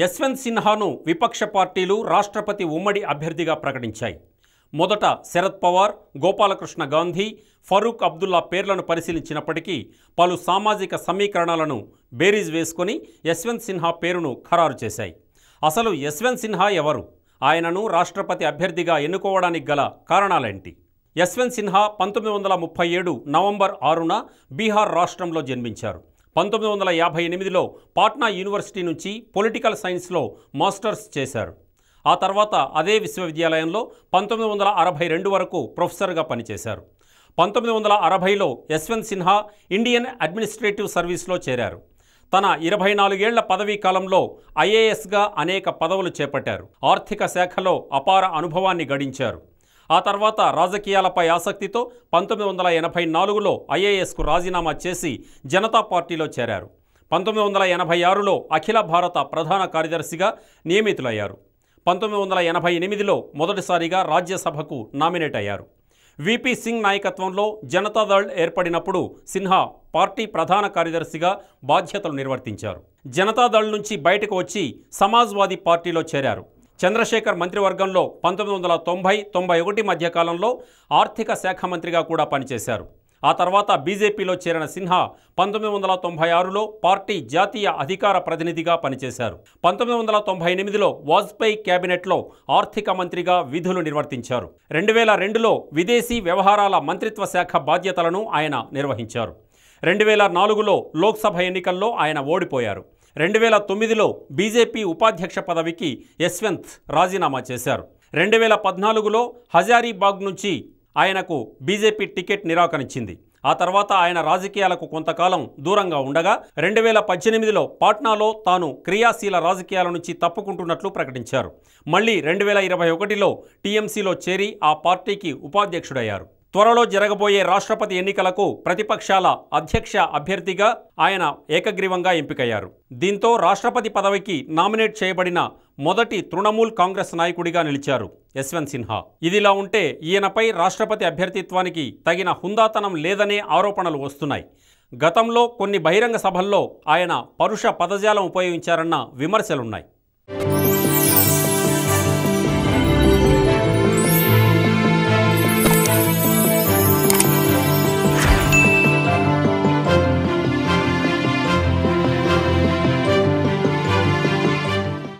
యశ్వంత్ సిన్హాను విపక్ష పార్టీలు రాష్ట్రపతి ఉమ్మడి అభ్యర్థిగా ప్రకటించాయి మొదట శరద్ పవార్ గోపాలకృష్ణ గాంధీ ఫరూక్ అబ్దుల్లా పేర్లను పరిశీలించినప్పటికీ పలు సామాజిక సమీకరణాలను బేరీజ్ వేసుకుని యశ్వంత్ సిన్హా పేరును ఖరారు చేశాయి అసలు యశ్వంత్ సిన్హా ఎవరు ఆయనను రాష్ట్రపతి అభ్యర్థిగా ఎన్నుకోవడానికి గల కారణాలేంటి యశ్వంత్ సిన్హా పంతొమ్మిది వందల ముప్పై ఏడు నవంబర్ ఆరున బీహార్ రాష్ట్రంలో జన్మించారు పంతొమ్మిది వందల యాభై ఎనిమిదిలో పాట్నా యూనివర్సిటీ నుంచి పొలిటికల్ సైన్స్లో మాస్టర్స్ చేశారు ఆ తర్వాత అదే విశ్వవిద్యాలయంలో పంతొమ్మిది వందల అరవై రెండు వరకు ప్రొఫెసర్గా పనిచేశారు పంతొమ్మిది వందల అరవైలో యశ్వంత్ సిన్హా ఇండియన్ అడ్మినిస్ట్రేటివ్ సర్వీస్లో చేరారు తన ఇరవై నాలుగేళ్ల పదవీ కాలంలో ఐఏఎస్గా అనేక పదవులు చేపట్టారు ఆర్థిక శాఖలో అపార అనుభవాన్ని గడించారు ఆ తర్వాత రాజకీయాలపై ఆసక్తితో పంతొమ్మిది వందల ఎనభై నాలుగులో ఐఏఎస్కు రాజీనామా చేసి జనతా పార్టీలో చేరారు పంతొమ్మిది వందల ఎనభై ఆరులో అఖిల భారత ప్రధాన కార్యదర్శిగా నియమితులయ్యారు పంతొమ్మిది వందల ఎనభై ఎనిమిదిలో మొదటిసారిగా రాజ్యసభకు నామినేట్ అయ్యారు విపి సింగ్ నాయకత్వంలో జనతాదళ్ ఏర్పడినప్పుడు సిన్హా పార్టీ ప్రధాన కార్యదర్శిగా బాధ్యతలు నిర్వర్తించారు జనతాదళ్ నుంచి బయటకు వచ్చి సమాజ్వాదీ పార్టీలో చేరారు చంద్రశేఖర్ మంత్రివర్గంలో పంతొమ్మిది వందల తొంభై తొంభై ఒకటి మధ్యకాలంలో ఆర్థిక శాఖ మంత్రిగా కూడా పనిచేశారు ఆ తర్వాత బీజేపీలో చేరిన సిన్హా పంతొమ్మిది వందల తొంభై ఆరులో పార్టీ జాతీయ అధికార ప్రతినిధిగా పనిచేశారు పంతొమ్మిది వందల తొంభై ఎనిమిదిలో వాజ్పేయి కేబినెట్లో ఆర్థిక మంత్రిగా విధులు నిర్వర్తించారు రెండు వేల రెండులో విదేశీ వ్యవహారాల మంత్రిత్వ శాఖ బాధ్యతలను ఆయన నిర్వహించారు రెండు వేల నాలుగులో లోక్సభ ఎన్నికల్లో ఆయన ఓడిపోయారు రెండు వేల తొమ్మిదిలో బీజేపీ ఉపాధ్యక్ష పదవికి యశ్వంత్ రాజీనామా చేశారు రెండు వేల పద్నాలుగులో హజారీబాగ్ నుంచి ఆయనకు బీజేపీ టికెట్ నిరాకరించింది ఆ తర్వాత ఆయన రాజకీయాలకు కొంతకాలం దూరంగా ఉండగా రెండు వేల పద్దెనిమిదిలో పాట్నాలో తాను క్రియాశీల రాజకీయాల నుంచి తప్పుకుంటున్నట్లు ప్రకటించారు మళ్ళీ రెండు వేల ఇరవై ఒకటిలో టీఎంసీలో చేరి ఆ పార్టీకి ఉపాధ్యక్షుడయ్యారు త్వరలో జరగబోయే రాష్ట్రపతి ఎన్నికలకు ప్రతిపక్షాల అధ్యక్ష అభ్యర్థిగా ఆయన ఏకగ్రీవంగా ఎంపికయ్యారు దీంతో రాష్ట్రపతి పదవికి నామినేట్ చేయబడిన మొదటి తృణమూల్ కాంగ్రెస్ నాయకుడిగా నిలిచారు యశ్వంత్ సిన్హా ఇదిలా ఉంటే ఈయనపై రాష్ట్రపతి అభ్యర్థిత్వానికి తగిన హుందాతనం లేదనే ఆరోపణలు వస్తున్నాయి గతంలో కొన్ని బహిరంగ సభల్లో ఆయన పరుష పదజాలం ఉపయోగించారన్న విమర్శలున్నాయి